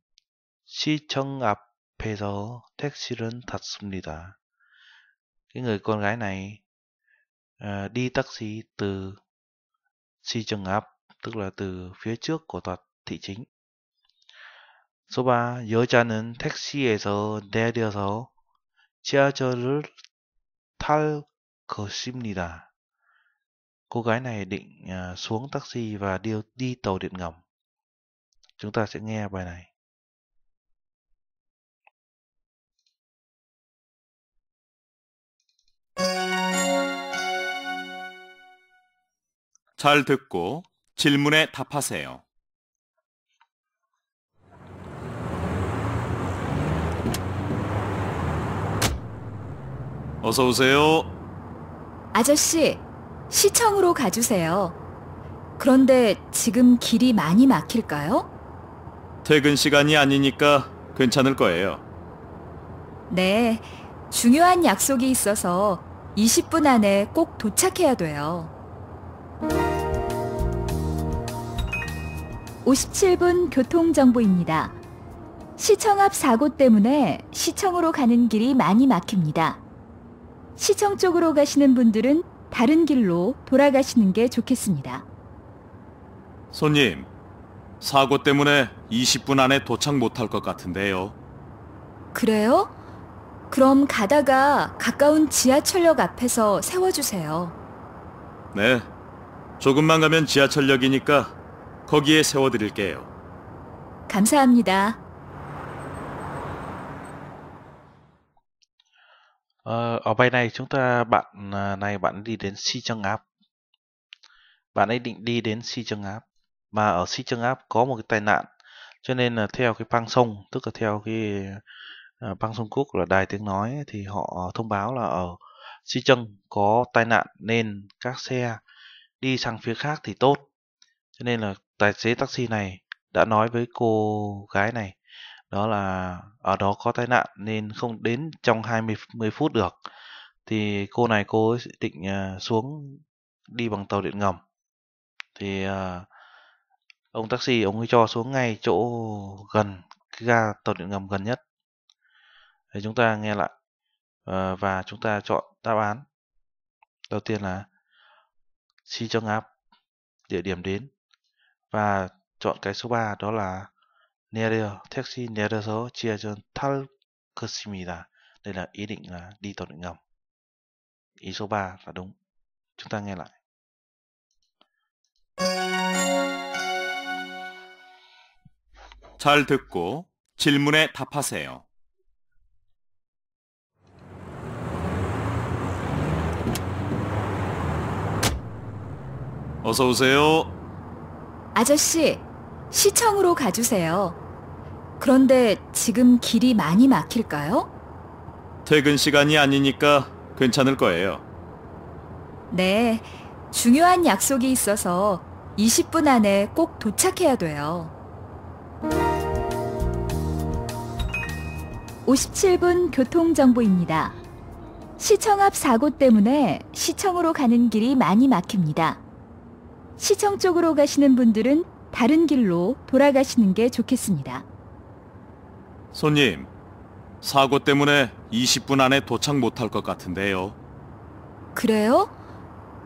시청 앞 배서 택시를 탔습니다. Cái người con gái này uh, đi taxi từ si trường áp, tức là từ phía trước của tòa thị chính. Số 3. 여자는 택시에서 내려서 지하철을 탈 것입니다. Cô gái này định uh, xuống taxi và đi, đi tàu điện ngầm. Chúng ta sẽ nghe bài này.
잘 듣고 질문에
답하세요. 어서 오세요.
아저씨, 시청으로 가주세요. 그런데 지금 길이 많이 막힐까요?
퇴근 시간이 아니니까 괜찮을 거예요.
네, 중요한 약속이 있어서 20분 안에 꼭 도착해야 돼요. 57분 교통정보입니다. 시청 앞 사고 때문에 시청으로 가는 길이 많이 막힙니다. 시청 쪽으로 가시는 분들은 다른 길로 돌아가시는 게 좋겠습니다.
손님, 사고 때문에 20분 안에 도착 못할 것 같은데요.
그래요? 그럼 가다가 가까운 지하철역 앞에서 세워주세요.
네, 조금만 가면 지하철역이니까
거기에 세워드릴게요.
감사합니다.
Ờ, ở bài này chúng ta bạn à, này bạn đi đến Si Chang Áp. Bạn ấy định đi đến Si Chang Áp mà ở Si Chang Áp có một cái tai nạn. Cho nên là theo cái băng sông, tức là theo cái băng à, sông quốc là đài tiếng nói thì họ thông báo là ở Si Chang có tai nạn nên các xe đi sang phía khác thì tốt. Cho nên là tài xế taxi này đã nói với cô gái này đó là ở à, đó có tai nạn nên không đến trong 20 phút được. Thì cô này cô ấy định à, xuống đi bằng tàu điện ngầm. Thì à, ông taxi ông ấy cho xuống ngay chỗ gần ga tàu điện ngầm gần nhất. Thì chúng ta nghe lại ờ, và chúng ta chọn đáp án. Đầu tiên là xin cho Áp, địa điểm đến và chọn cái số 3 đó là 내려 택시 내려서 지하전 탈 것입니다. Đây là ý định là đi tàu điện ngầm. Ý số 3 là đúng. Chúng ta nghe lại.
잘 듣고 질문에 답하세요. 어서 오세요.
아저씨, 시청으로 가주세요. 그런데 지금 길이 많이 막힐까요?
퇴근 시간이 아니니까 괜찮을 거예요.
네, 중요한 약속이 있어서 20분 안에 꼭 도착해야 돼요. 57분 교통정보입니다. 시청 앞 사고 때문에 시청으로 가는 길이 많이 막힙니다. 시청 쪽으로 가시는 분들은 다른 길로 돌아가시는 게 좋겠습니다.
손님, 사고 때문에 20분 안에 도착 못할 것 같은데요.
그래요?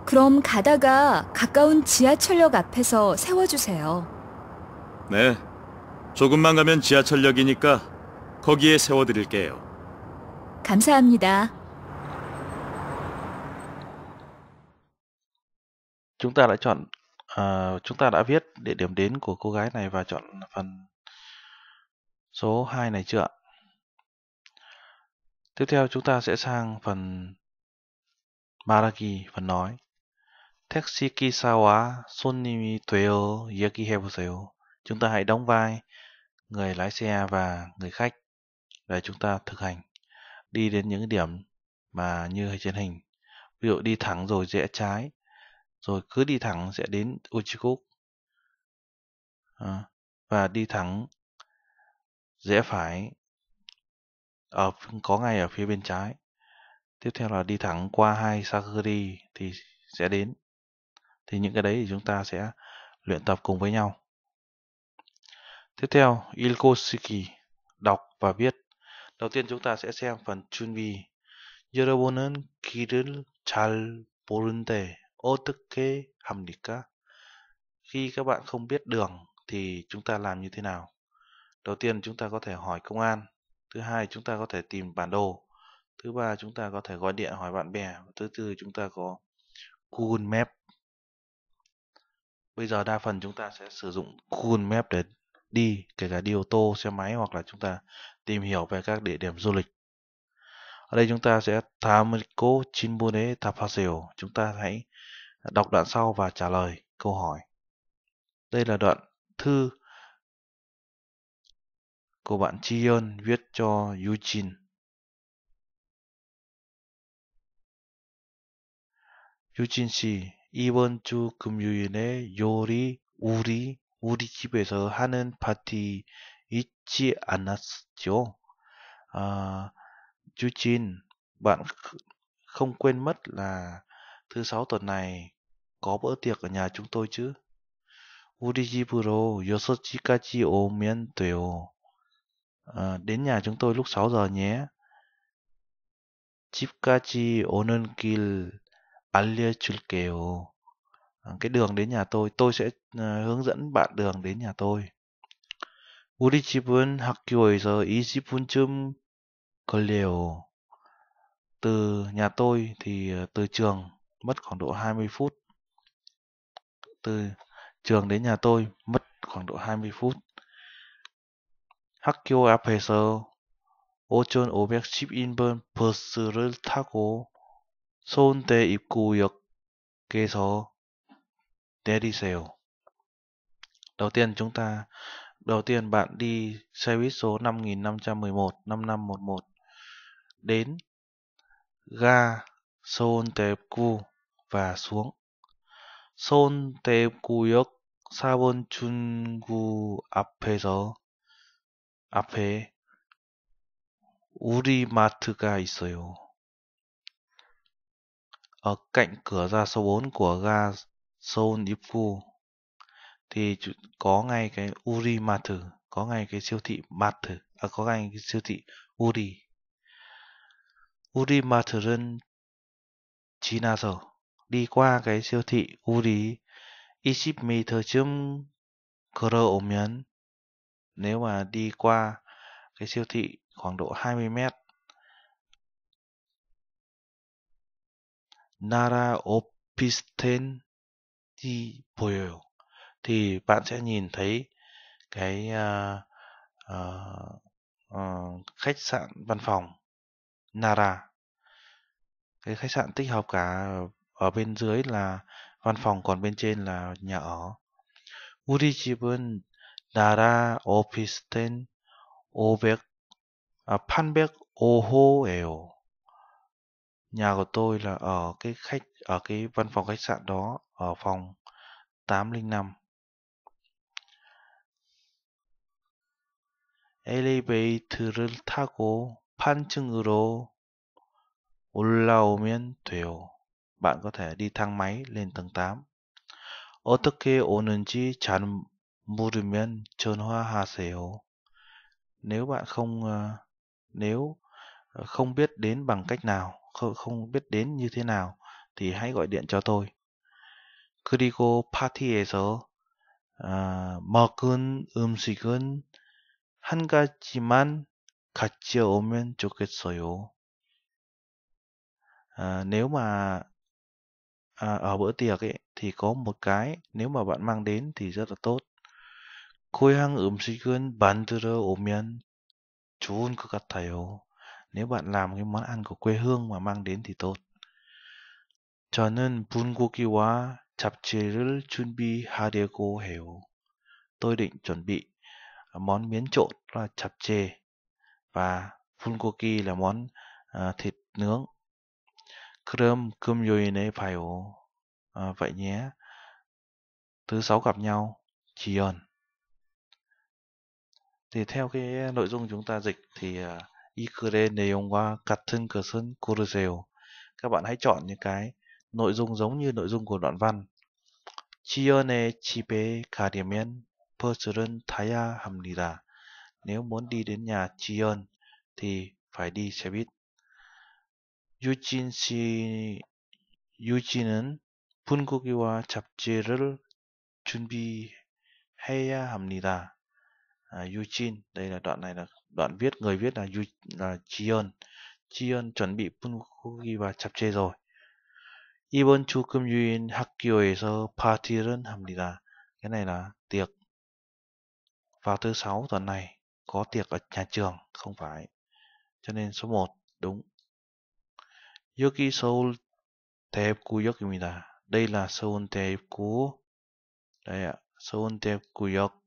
그럼 가다가 가까운 지하철역 앞에서 세워주세요.
네, 조금만 가면 지하철역이니까 거기에
세워드릴게요.
감사합니다.
à, chúng ta đã viết địa điểm đến của cô gái này và chọn phần số 2 này chưa ạ? Tiếp theo chúng ta sẽ sang phần Maragi phần nói. 택시 기사와 Sunimi 되어 이야기해 보세요. Chúng ta hãy đóng vai người lái xe và người khách để chúng ta thực hành đi đến những điểm mà như ở trên hình. Ví dụ đi thẳng rồi rẽ trái rồi cứ đi thẳng sẽ đến Uchikuk à, ờ, và đi thẳng rẽ phải ở có ngay ở phía bên trái tiếp theo là đi thẳng qua hai Sakuri thì sẽ đến thì những cái đấy thì chúng ta sẽ luyện tập cùng với nhau tiếp theo Ilkosiki đọc và viết đầu tiên chúng ta sẽ xem phần 준비 여러분은 길을 잘 모른데 어떻게 합니까? Khi các bạn không biết đường thì chúng ta làm như thế nào? Đầu tiên chúng ta có thể hỏi công an, thứ hai chúng ta có thể tìm bản đồ, thứ ba chúng ta có thể gọi điện hỏi bạn bè, thứ tư chúng ta có Google Map. Bây giờ đa phần chúng ta sẽ sử dụng Google Map để đi, kể cả đi ô tô, xe máy hoặc là chúng ta tìm hiểu về các địa điểm du lịch. Ở đây chúng ta sẽ Tamiko Chinbune Tapaseo. Chúng ta hãy Đọc đoạn sau và trả lời câu hỏi. Đây là đoạn thư của bạn Chi Yeon viết cho Yu-jin. Yu-jin, 씨, 이번 주 금요일에 요리 우리 우리 집에서 하는 파티 있지 않았죠? 아, jin bạn không quên mất là Thứ sáu tuần này có bữa tiệc ở nhà chúng tôi chứ? Uji Jiburo Yosochikachi o Mien Tuyều Đến nhà chúng tôi lúc 6 giờ nhé. Chipkachi Onen Kil Alia Chulkeo Cái đường đến nhà tôi, tôi sẽ ờ, hướng dẫn bạn đường đến nhà tôi. 우리 집은 학교에서 20분쯤 걸려요. Từ nhà tôi thì ờ, từ trường mất khoảng độ 20 phút. Từ trường đến nhà tôi mất khoảng độ 20 phút. 학교 앞에서 5,510인분 버스를 타고 서운대 입구역에서 내리세요. Đầu tiên chúng ta đầu tiên bạn đi xe buýt số 5511 5511 đến ga Seoul Daegu và xuống. 손대구역 4번 중구 앞에서 앞에 우리마트가 있어요. ở cạnh cửa ra số 4 của ga Seoul Ipku thì có ngay cái Uri Mart, có ngay cái siêu thị Mart, à, có ngay cái siêu thị Uri. Uri Mart은 지나서 đi qua cái siêu thị Uri Ishimi Terchum Kuro Omian nếu mà đi qua cái siêu thị khoảng độ 20 mét Nara Opisten Di Boyo thì bạn sẽ nhìn thấy cái uh, uh, uh, khách sạn văn phòng Nara cái khách sạn tích hợp cả ở bên dưới là văn phòng còn bên trên là nhà ở 우리 집은 나라 오피스텔 500 à, 805호예요. Nhà của tôi là ở cái khách ở cái văn phòng khách sạn đó ở phòng 805. 엘리베이터를 타고 판층으로 올라오면 돼요 bạn có thể đi thang máy lên tầng 8. 어떻게 오는지 잘 모르면 전화하세요. Nếu bạn không ờ, nếu ờ, không biết đến bằng cách nào, không biết đến như thế nào thì hãy gọi điện cho tôi. 그리고 파티에서 아, 먹은 음식은 한 가지만 같이 오면 좋겠어요. À, nếu mà à, ở bữa tiệc ấy thì có một cái nếu mà bạn mang đến thì rất là tốt. 고향 음식은 만들어 오면 좋은 것 같아요. Nếu bạn làm cái món ăn của quê hương mà mang đến thì tốt. 저는 분고기와 잡채를 준비하려고 해요. Tôi định chuẩn bị món miến trộn là chạp chê và bulgogi là món uh, thịt nướng 그럼 금요일에 봐요. À, vậy nhé. Thứ sáu gặp nhau, 기연. Thì theo cái nội dung chúng ta dịch thì 이 글의 내용과 같은 것은 고르세요. Các bạn hãy chọn những cái nội dung giống như nội dung của đoạn văn. 지연의 집에 가려면 버스는 타야 합니다. Nếu muốn đi đến nhà Chion thì phải đi xe buýt. 유진 씨, 유진은 분고기와 잡채를 준비해야 합니다. À, Yujin, đây là đoạn này là đoạn viết người viết là 유, là Jion. Jion 준비 분고기와 bulgogi 잡채 rồi. 이번 주 금요일 학교에서 파티를 합니다. Cái này là tiệc. Vào thứ sáu tuần này có tiệc ở nhà trường, không phải. Cho nên số 1 đúng. 여기 서울 대입구역입니다. đây là 서울 대입구 đây 서울 대입구역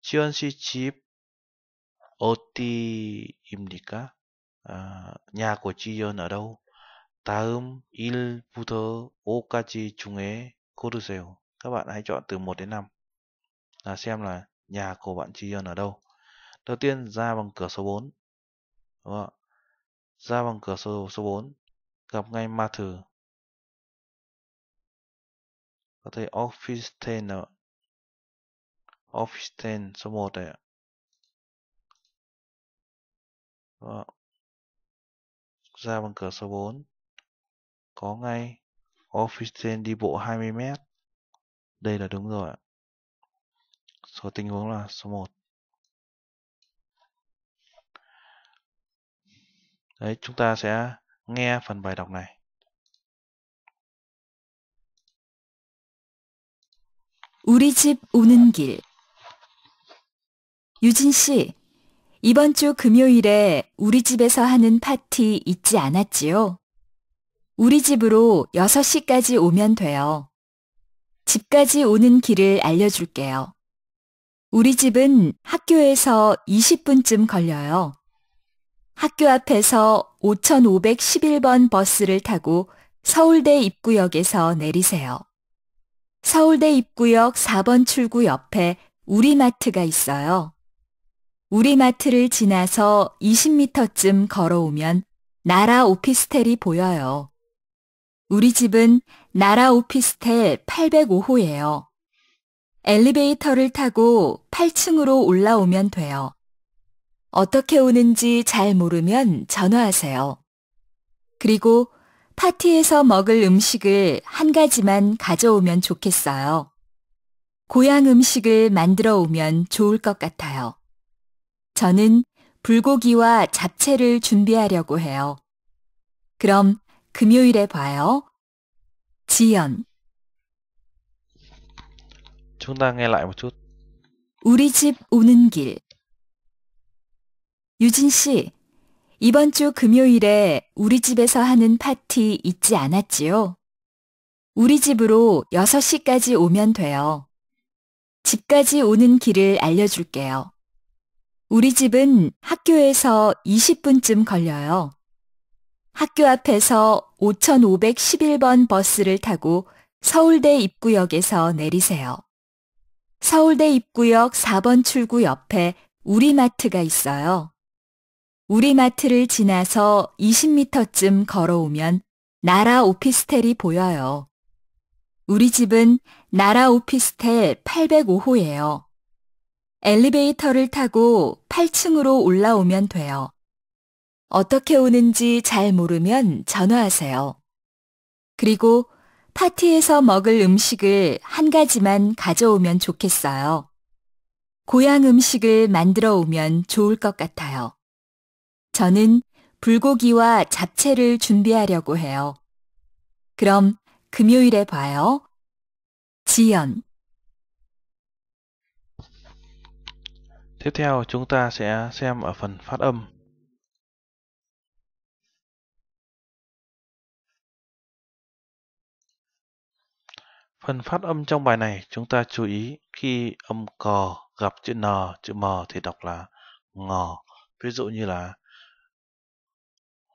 지원 씨집 어디입니까? 아, nhà của 지연 ở đâu? 다음 1부터 5까지 중에 고르세요. Các bạn hãy chọn từ 1 đến 5 là xem là nhà của bạn Jiyeon ở đâu. Đầu tiên ra bằng cửa số 4. Đúng không? ra bằng cửa sổ số 4, gặp ngay ma thử.
Có thể Office 10 nào. Office 10 số 1 này ạ.
Đó. Ra bằng cửa số 4, có ngay Office 10 đi bộ 20 mét. Đây là đúng rồi ạ. Số tình huống là số 1. Đấy, chúng ta sẽ nghe phần bài đọc này.
우리 집 오는 길. 유진 씨, 이번 주 금요일에
우리 집에서 하는 파티 있지 않았지요? 우리 집으로 6시까지 오면 돼요. 집까지 오는 길을 알려줄게요. 우리 집은 학교에서 20분쯤 걸려요. 학교 앞에서 5511번 버스를 타고 서울대 입구역에서 내리세요. 서울대 입구역 4번 출구 옆에 우리마트가 있어요. 우리마트를 지나서 20m쯤 걸어오면 나라 오피스텔이 보여요. 우리 집은 나라 오피스텔 805호예요. 엘리베이터를 타고 8층으로 올라오면 돼요. 어떻게 오는지 잘 모르면 전화하세요. 그리고 파티에서 먹을 음식을 한 가지만 가져오면 좋겠어요. 고향 음식을 만들어 오면 좋을 것 같아요. 저는 불고기와 잡채를 준비하려고 해요. 그럼 금요일에 봐요. 지연.
Chúng ta nghe lại một chút.
우리 집 오는 길. 유진 씨, 이번 주 금요일에 우리 집에서 하는 파티 잊지 않았지요? 우리 집으로 6시까지 오면 돼요. 집까지 오는 길을 알려줄게요. 우리 집은 학교에서 20분쯤 걸려요. 학교 앞에서 5511번 버스를 타고 서울대 입구역에서 내리세요. 서울대 입구역 4번 출구 옆에 우리마트가 있어요. 우리 마트를 지나서 20미터쯤 걸어오면 나라 오피스텔이 보여요. 우리 집은 나라 오피스텔 805호예요. 엘리베이터를 타고 8층으로 올라오면 돼요. 어떻게 오는지 잘 모르면 전화하세요. 그리고 파티에서 먹을 음식을 한 가지만 가져오면 좋겠어요. 고향 음식을 만들어 오면 좋을 것 같아요. 저는 불고기와 잡채를 준비하려고 해요. 그럼 금요일에 봐요. 지연
Tiếp theo chúng ta sẽ xem ở phần phát âm. Phần phát âm trong bài này chúng ta chú ý khi âm cò gặp chữ n, chữ m thì đọc là ngò. Ví dụ như là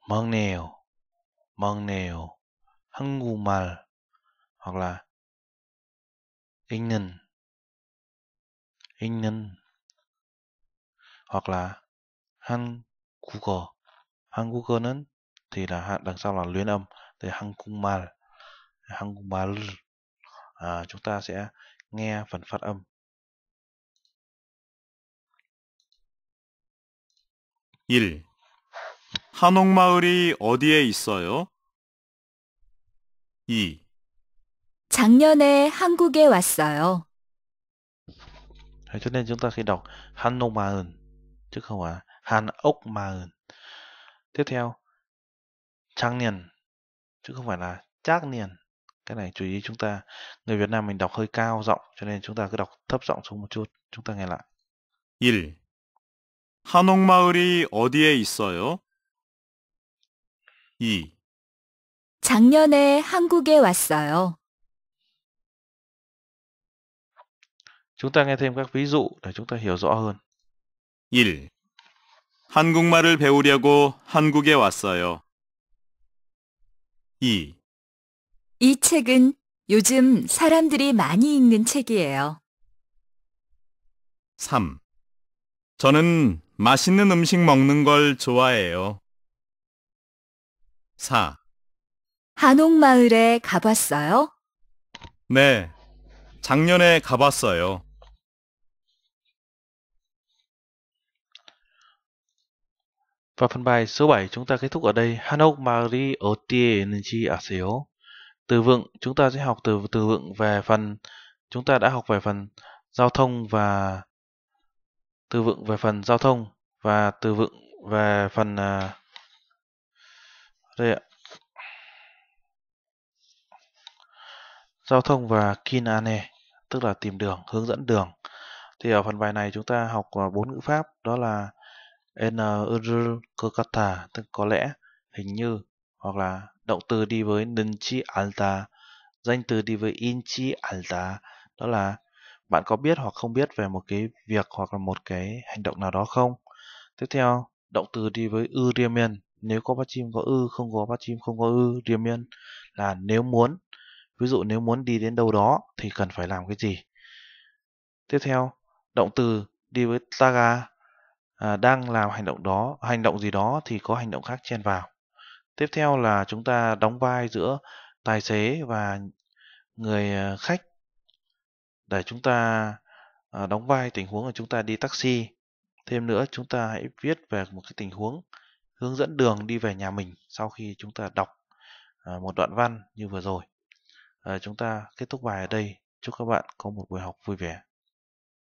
먹네요, 먹네요,
한국말 hoặc là 읽는,
읽는 hoặc là 한국어, 한국어는 thì là đằng sau là luyến âm thì 한국말, 한국말 à, chúng ta sẽ nghe phần phát âm.
일 한옥마을이 어디에 있어요?
2.
작년에 한국에 왔어요.
Đấy, cho nên chúng ta khi đọc Hanok Maun chứ không phải Han Ok Maun. Tiếp theo Trang Niên chứ không phải là Trác Niên. Cái này chú ý chúng ta người Việt Nam mình đọc hơi cao giọng cho nên chúng ta cứ đọc thấp giọng xuống một chút. Chúng ta nghe lại. 1. 한옥마을이 어디에
있어요? 2. 작년에 한국에 왔어요.
1. 한국말을
배우려고 한국에 왔어요. 2.
이 책은 요즘 사람들이 많이 읽는 책이에요.
3. 저는 맛있는 음식 먹는 걸 좋아해요. 4.
한옥마을에
가봤어요?
네, 작년에 가봤어요.
Và phần bài số 7 chúng ta kết thúc ở đây. 한옥 마을이 어디에는지 아세요? Từ vựng chúng ta sẽ học từ từ vựng về phần chúng ta đã học về phần giao thông và từ vựng về phần giao thông và từ vựng về phần uh, đây ạ giao thông và kinane tức là tìm đường hướng dẫn đường thì ở phần bài này chúng ta học à, bốn ngữ pháp đó là n kokata tức có lẽ hình như hoặc là động từ đi với nunchi alta danh từ đi với inchi alta đó là bạn có biết hoặc không biết về một cái việc hoặc là một cái hành động nào đó không tiếp theo động từ đi với uriemen nếu có bắt chim có ư không có bắt chim không có ư điềm nhiên là nếu muốn ví dụ nếu muốn đi đến đâu đó thì cần phải làm cái gì tiếp theo động từ đi với taga à, đang làm hành động đó hành động gì đó thì có hành động khác chen vào tiếp theo là chúng ta đóng vai giữa tài xế và người à, khách để chúng ta à, đóng vai tình huống là chúng ta đi taxi thêm nữa chúng ta hãy viết về một cái tình huống hướng dẫn đường đi về nhà mình sau khi chúng ta đọc à, một đoạn văn như vừa rồi. À, chúng ta kết thúc bài ở đây. Chúc các bạn có một buổi học vui vẻ.